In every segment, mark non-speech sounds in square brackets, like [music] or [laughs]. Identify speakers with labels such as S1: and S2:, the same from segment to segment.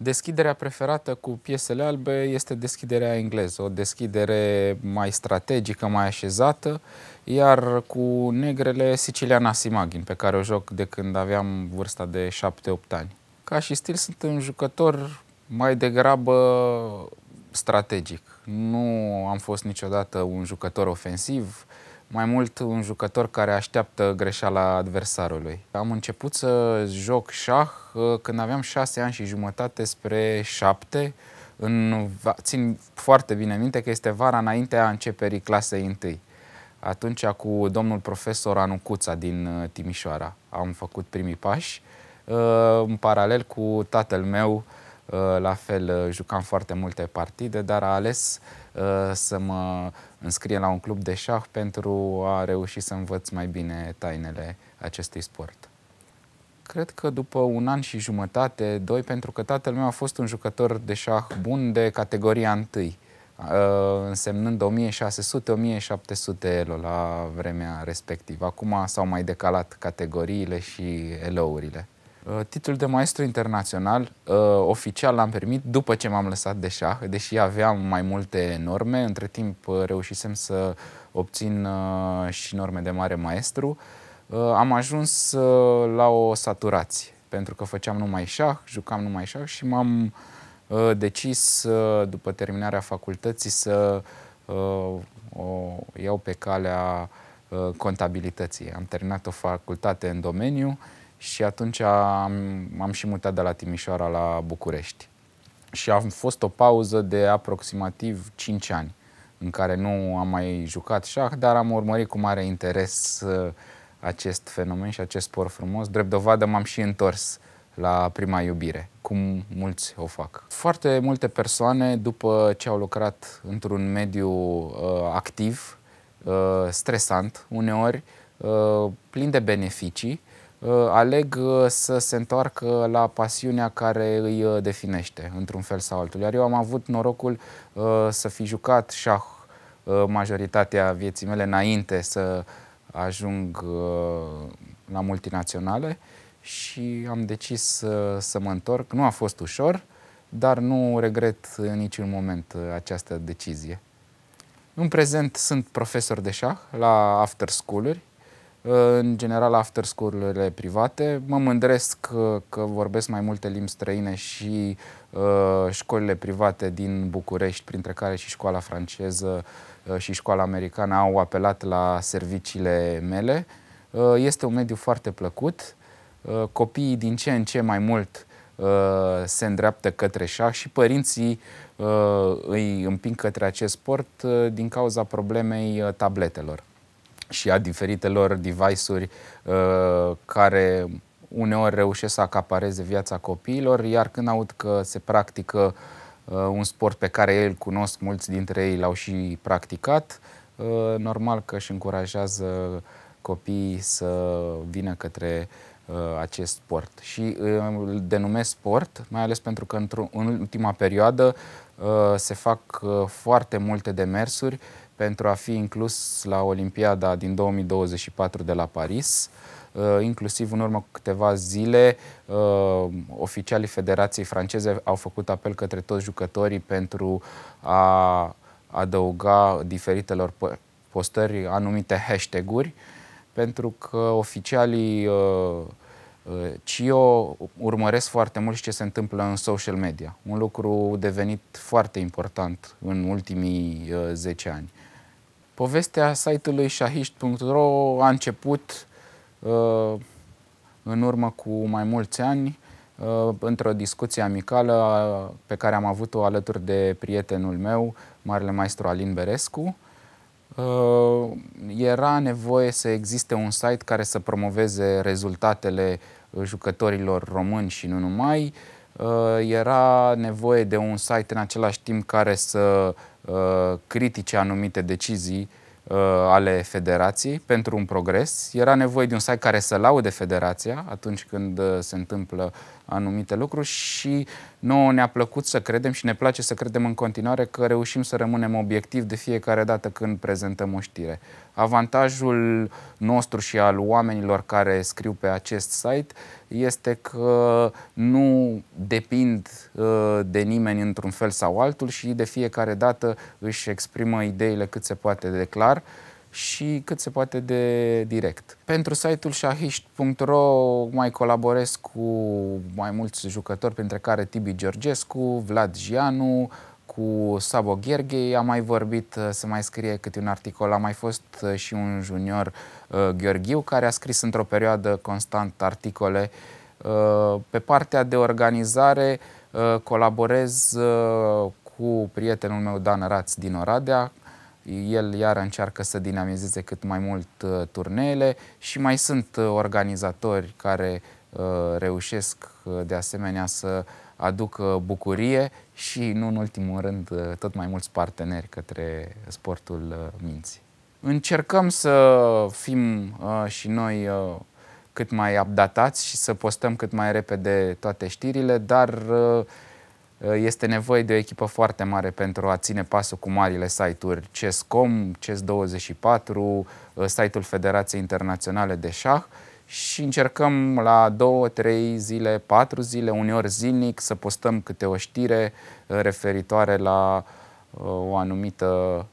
S1: Deschiderea preferată cu piesele albe este deschiderea engleză, o deschidere mai strategică, mai așezată, iar cu negrele siciliana Simagin, pe care o joc de când aveam vârsta de 7-8 ani. Ca și stil sunt un jucător mai degrabă strategic. Nu am fost niciodată un jucător ofensiv, mai mult un jucător care așteaptă greșeala adversarului. Am început să joc șah uh, când aveam șase ani și jumătate spre șapte. În, țin foarte bine minte că este vara înaintea începerii clasei întâi. Atunci cu domnul profesor Anucuța din uh, Timișoara am făcut primii pași. Uh, în paralel cu tatăl meu, la fel, jucam foarte multe partide, dar a ales Uh, să mă înscrie la un club de șah pentru a reuși să învăț mai bine tainele acestui sport. Cred că după un an și jumătate, doi, pentru că tatăl meu a fost un jucător de șah bun de categoria întâi, uh, însemnând 1600-1700 elo la vremea respectivă. Acum s-au mai decalat categoriile și elourile. Uh, titlul de maestru internațional uh, oficial l-am permit după ce m-am lăsat de șah, deși aveam mai multe norme, între timp uh, reușisem să obțin uh, și norme de mare maestru, uh, am ajuns uh, la o saturație, pentru că făceam numai șah, jucam numai șah și m-am uh, decis uh, după terminarea facultății să uh, o iau pe calea uh, contabilității. Am terminat o facultate în domeniu și atunci am, am și mutat de la Timișoara la București. Și a fost o pauză de aproximativ 5 ani în care nu am mai jucat șah, dar am urmărit cu mare interes uh, acest fenomen și acest sport frumos. Drept dovadă m-am și întors la prima iubire, cum mulți o fac. Foarte multe persoane, după ce au lucrat într-un mediu uh, activ, uh, stresant, uneori uh, plin de beneficii, Uh, aleg uh, să se întoarcă la pasiunea care îi uh, definește într-un fel sau altul. Iar eu am avut norocul să fi jucat șah majoritatea vieții mele înainte să ajung la multinaționale și am decis să, mă întorc. Nu a fost ușor, dar nu regret în niciun moment această decizie. În prezent sunt profesor de șah la after school-uri în general school urile private. Mă mândresc uh, că, vorbesc mai multe limbi străine și uh, școlile private din București, printre care și școala franceză uh, și școala americană, au apelat la serviciile mele. este un mediu foarte plăcut. copiii din ce în ce mai mult se îndreaptă către șah și părinții îi împing către acest sport din cauza problemei tabletelor și a diferitelor device-uri uh, care uneori reușesc să acapareze viața copiilor, iar când aud că se practică uh, un sport pe care el cunosc, mulți dintre ei l-au și practicat, uh, normal că își încurajează copiii să vină către uh, acest sport. Și uh, îl denumesc sport, mai ales pentru că într în ultima perioadă uh, se fac uh, foarte multe demersuri pentru a fi inclus la Olimpiada din 2024 de la Paris. Uh, inclusiv în urmă cu câteva zile, uh, oficialii Federației franceze au făcut apel către toți jucătorii pentru a adăuga diferitelor postări anumite hashtag-uri uh, pentru că oficialii uh, uh, CIO urmăresc foarte mult și ce se întâmplă în social media. Un lucru devenit foarte important în ultimii 10 uh, ani. Povestea site-ului shahist.ro a început în urmă cu mai mulți ani într-o discuție amicală pe care am avut-o alături de prietenul meu, marele maestru Alin Berescu, Uh, era nevoie să existe un site care să promoveze rezultatele uh, jucătorilor români și nu numai. Uh, era nevoie de un site în același timp care să critique anumite decizii ale federației pentru un progres. Era nevoie de un site care să laude federația atunci când se întâmplă uh, anumite lucruri și nouă ne-a plăcut să credem și ne place să credem în continuare că reușim să rămânem obiectiv de fiecare dată când prezentăm o știre. Avantajul nostru și al oamenilor care scriu pe acest site este că nu depind uh, de nimeni într-un fel sau altul și de fiecare dată își exprimă ideile cât se poate de clar și cât se poate de direct. Pentru site-ul shahiști.ro mai colaborez cu mai mulți jucători, printre care Tibi Georgescu, Vlad Gianu, cu Sabo Gherghe, am mai vorbit uh, să mai scrie câte un articol. A mai fost uh, și un junior, uh, Gheorghiu, care a scris într-o perioadă constant articole. Pe partea de organizare colaborez cu prietenul meu Dan Raț din Oradea, el iar încearcă să dinamizeze cât mai mult uh, turneele și mai sunt uh, organizatori care uh, reușesc de asemenea să aducă bucurie și, nu în ultimul rând, tot mai mulți parteneri către sportul minții. Încercăm să fim și noi cât mai updatați și să postăm cât mai repede toate știrile, dar uh, Uh, este nevoie de o echipă foarte mare pentru a ține pasul cu marile site-uri, CES.com, CES24, uh, site-ul Federației Internaționale de Șah și încercăm la 2, 3 zile, 4 zile, uneori zilnic să postăm câte o știre uh, referitoare la o anumită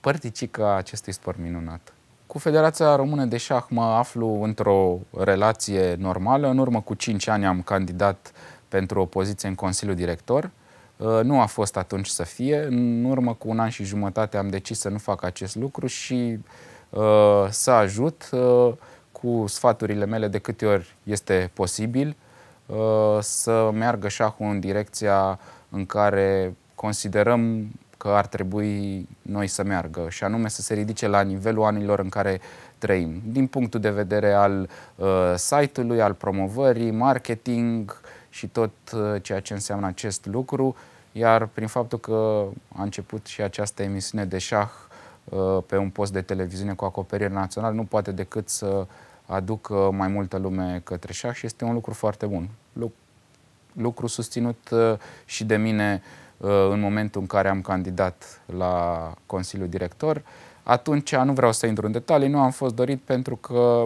S1: părticică a acestui sport minunat. Cu Federația Română de Șah mă aflu într-o relație normală. În urmă cu 5 ani am candidat pentru o poziție în Consiliul Director. Uh, nu a fost atunci să fie. În urmă cu un an și jumătate am decis să nu fac acest lucru și uh, să ajut uh, cu sfaturile mele de câte ori este posibil să meargă șahul în direcția în care considerăm că ar trebui noi să meargă și anume să se ridice la nivelul anilor în care trăim, din punctul de vedere al uh, site-ului, al promovării, marketing, uh, și tot uh, ceea ce înseamnă acest lucru, iar prin faptul că a început și această emisiune de șah uh, pe un post de televiziune cu acoperire națională, nu poate decât să aducă mai multă lume către șah și este un lucru foarte bun. Lucru susținut uh, și de mine în momentul în care am candidat la Consiliul Director. Atunci nu vreau să intru în detalii, nu am fost dorit pentru că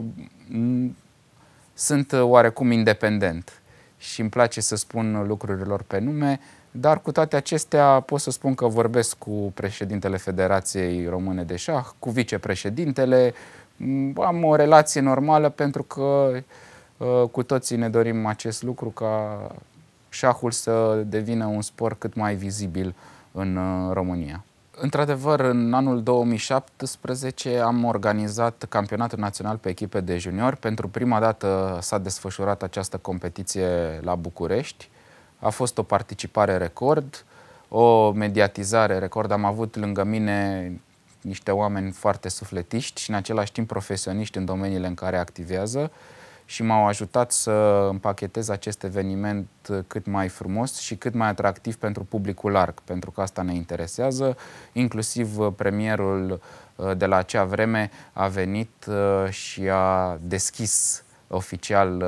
S1: sunt oarecum independent și îmi place să spun lucrurilor pe nume, dar cu toate acestea pot să spun că vorbesc cu președintele Federației Române de Șah, cu vicepreședintele, mm, am o relație normală pentru că uh, cu toții ne dorim acest lucru ca șahul să devină un sport cât mai vizibil în uh, România. Într-adevăr, în anul 2017 am organizat campionatul național pe echipe de junior. Pentru prima dată s-a desfășurat această competiție la București. A fost o participare record, o mediatizare record. Am avut lângă mine niște oameni foarte sufletiști și în același timp profesioniști în domeniile în care activează și m-au ajutat să împachetez acest eveniment uh, cât mai frumos și cât mai atractiv pentru publicul larg, pentru că asta ne interesează. Inclusiv uh, premierul uh, de la acea vreme a venit și a deschis oficial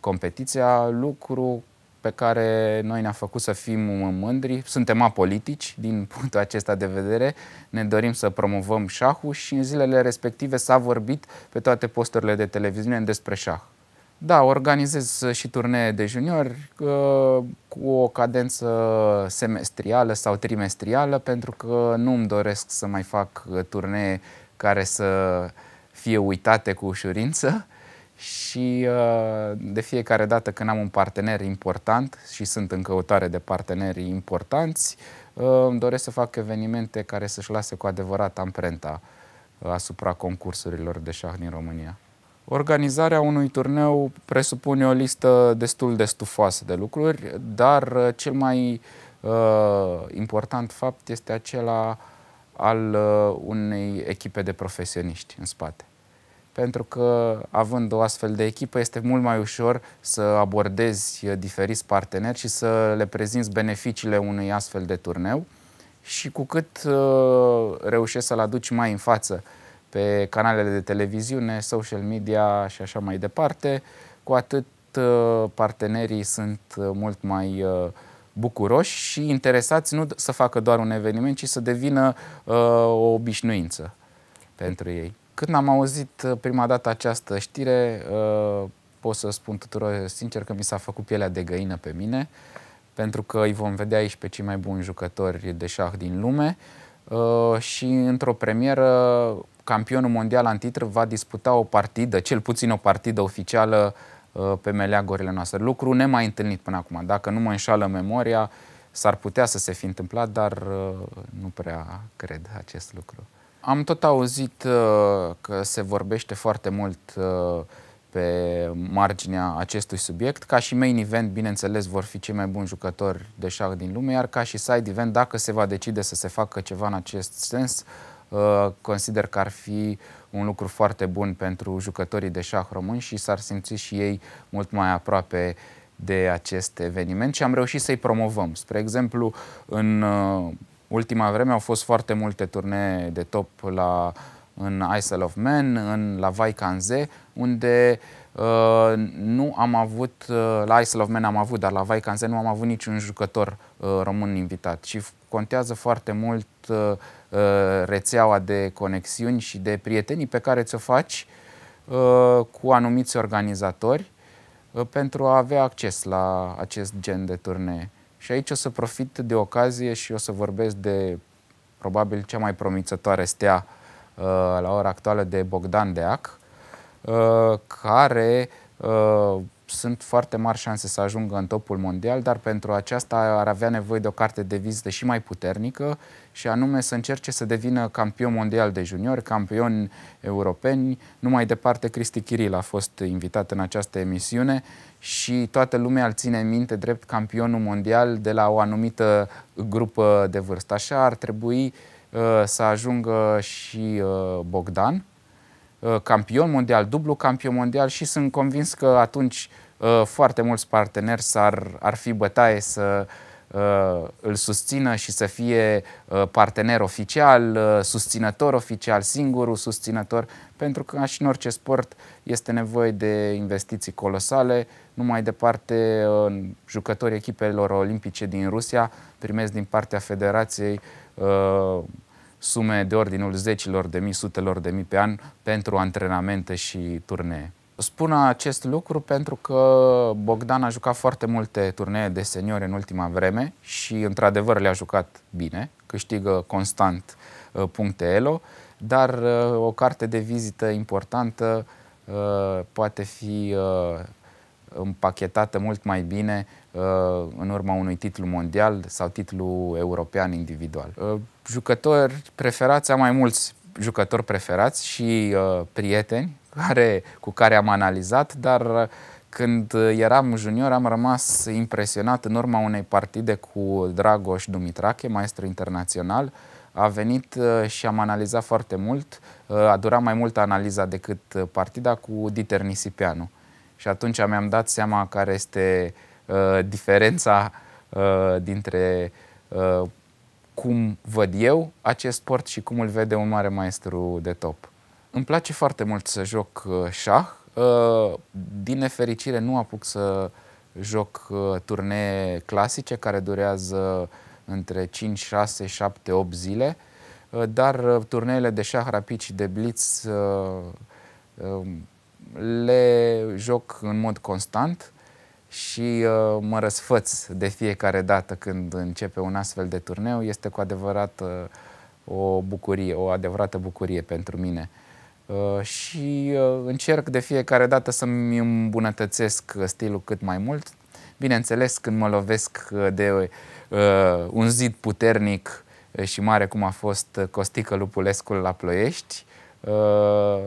S1: competiția, lucru pe care noi ne-a făcut să fim mândri. Suntem apolitici din [laughs] punctul acesta de vedere. Ne dorim să promovăm șahul și în zilele respective s-a vorbit pe toate posturile de televiziune despre șah. Da, organizez și turnee de juniori uh, cu o cadență semestrială sau trimestrială pentru că nu îmi doresc să mai fac turnee care să fie uitate cu ușurință și uh, de fiecare dată când am un partener important și sunt în căutare de parteneri importanți, uh, îmi doresc să fac evenimente care să-și lase cu adevărat amprenta uh, asupra concursurilor de șah din România. Organizarea unui turneu presupune o listă destul de stufoasă de lucruri, dar cel mai uh, important fapt este acela al uh, unei echipe de profesioniști în spate pentru că având o astfel de echipă este mult mai ușor să abordezi uh, diferiți parteneri și să le prezinți beneficiile unui astfel de turneu și cu cât uh, reușești să-l aduci mai în față pe canalele de televiziune, social media și așa mai departe, cu atât uh, partenerii sunt uh, mult mai uh, bucuroși și interesați nu să facă doar un eveniment, ci să devină uh, o obișnuință pentru ei. Când am auzit uh, prima dată această știre, uh, pot să spun tuturor sincer că mi s-a făcut pielea de găină pe mine, pentru că îi vom vedea aici pe cei mai buni jucători de șah din lume uh, și într-o premieră campionul mondial antitr va disputa o partidă, cel puțin o partidă oficială pe meleagurile noastre. Lucru nemai întâlnit până acum. Dacă nu mă înșală memoria, s-ar putea să se fi întâmplat, dar nu prea cred acest lucru. Am tot auzit uh, că se vorbește foarte mult uh, pe marginea acestui subiect. Ca și main event, bineînțeles, vor fi cei mai buni jucători de șah din lume, iar ca și side event, dacă se va decide să se facă ceva în acest sens, uh, consider că ar fi un lucru foarte bun pentru jucătorii de șah români și s-ar simți și ei mult mai aproape de acest eveniment și am reușit să-i promovăm. Spre exemplu, în ultima vreme au fost foarte multe turnee de top la, în Isle of Man, în, la Vai Canze, unde uh, nu am avut, uh, la Isle of Man am avut, dar la Vai Canze nu am avut niciun jucător uh, român invitat. Și contează foarte mult uh, uh, rețeaua de conexiuni și de prietenii pe care ți-o faci uh, cu anumiți organizatori uh, pentru a avea acces la acest gen de turnee. Și aici o să profit de ocazie și o să vorbesc de probabil cea mai promițătoare stea uh, la ora actuală de Bogdan Deac, uh, care uh, sunt foarte mari șanse să ajungă în topul mondial, dar pentru aceasta ar avea nevoie de o carte de vizită și mai puternică și anume să încerce să devină campion mondial de juniori, campion europeni. Nu mai departe, Cristi Chiril a fost invitat în această emisiune și toată lumea îl ține minte drept campionul mondial de la o anumită grupă de vârstă. Așa ar trebui uh, să ajungă și uh, Bogdan, Uh, campion mondial, dublu campion mondial și sunt convins că atunci uh, foarte mulți parteneri s-ar, ar fi bătaie să uh, îl susțină și să fie partener oficial, susținător oficial, singurul susținător, pentru că, și în orice sport, este nevoie de investiții colosale. Nu mai departe, jucătorii echipelor olimpice din Rusia primesc din partea federației sume de ordinul zecilor de mii, sutelor de mii pe an pentru antrenamente și turnee. Spun acest lucru pentru că Bogdan a jucat foarte multe turnee de seniori în ultima vreme și într-adevăr le-a jucat bine, câștigă constant uh, puncte ELO, dar uh, o carte de vizită importantă uh, poate fi împachetată mult mai bine Uh, în urma unui titlu mondial sau titlu european individual. Uh, jucători preferați, am mai mulți jucători preferați și uh, prieteni care, cu care am analizat, dar când eram junior am rămas impresionat în urma unei partide cu Dragoș Dumitrache, maestru internațional, a venit și am analizat foarte mult, a durat mai mult analiza decât partida cu Dieter Nisipianu. Și atunci mi-am dat seama care este Uh, diferența uh, dintre uh, cum văd eu acest sport și cum îl vede un mare maestru de top. Îmi place foarte mult să joc șah. Din nefericire nu apuc să joc turnee clasice care durează între 5, 6, 7, 8 zile, dar turneele de șah rapid și de blitz um, le joc în mod constant și uh, mă răsfăț de fiecare dată când începe un astfel de turneu. Este cu adevărat uh, o bucurie, o adevărată bucurie pentru mine. Uh, și uh, încerc de fiecare dată să-mi îmbunătățesc stilul cât mai mult. Bineînțeles, când mă lovesc de uh, un zid puternic uh, și mare cum a fost Costică Lupulescul la Ploiești, uh,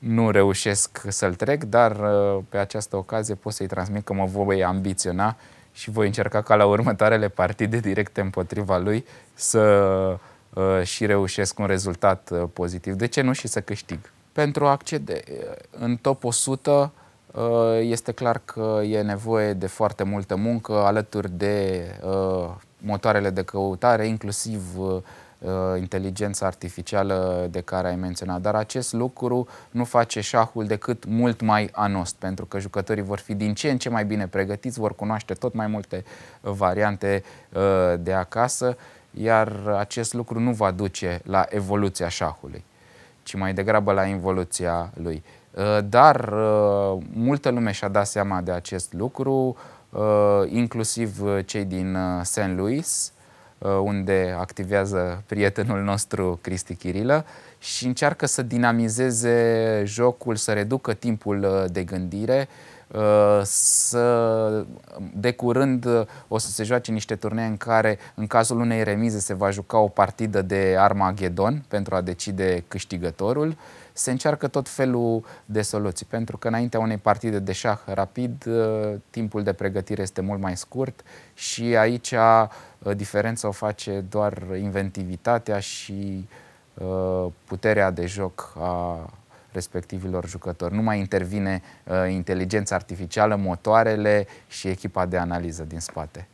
S1: nu reușesc să-l trec, dar uh, pe această ocazie pot să-i transmit că mă voi ambiționa și voi încerca ca la următoarele partide directe împotriva lui să uh, și reușesc un rezultat uh, pozitiv. De ce nu și să câștig? Pentru a accede în top 100 este clar că e nevoie de foarte multă muncă alături de motoarele de căutare, inclusiv Uh, inteligența artificială de care ai menționat. Dar acest lucru nu face șahul decât mult mai anost, pentru că jucătorii vor fi din ce în ce mai bine pregătiți, vor cunoaște tot mai multe uh, variante uh, de acasă, iar acest lucru nu va duce la evoluția șahului, ci mai degrabă la involuția lui. Dar multă lume și-a dat seama de acest lucru, inclusiv cei din St. Louis, Uh, unde activează prietenul nostru Cristi Chirilă și încearcă să dinamizeze jocul, să reducă timpul uh, de gândire Uh, să, de curând uh, o să se joace niște turnee în care în cazul unei remize se va juca o partidă de Armageddon pentru a decide câștigătorul. Se încearcă tot felul de soluții, pentru că înaintea unei partide de șah rapid, uh, timpul de pregătire este mult mai scurt și aici diferența o face doar inventivitatea și puterea de joc a respectivilor jucători. Nu mai intervine uh, inteligența artificială, motoarele și echipa de analiză din spate.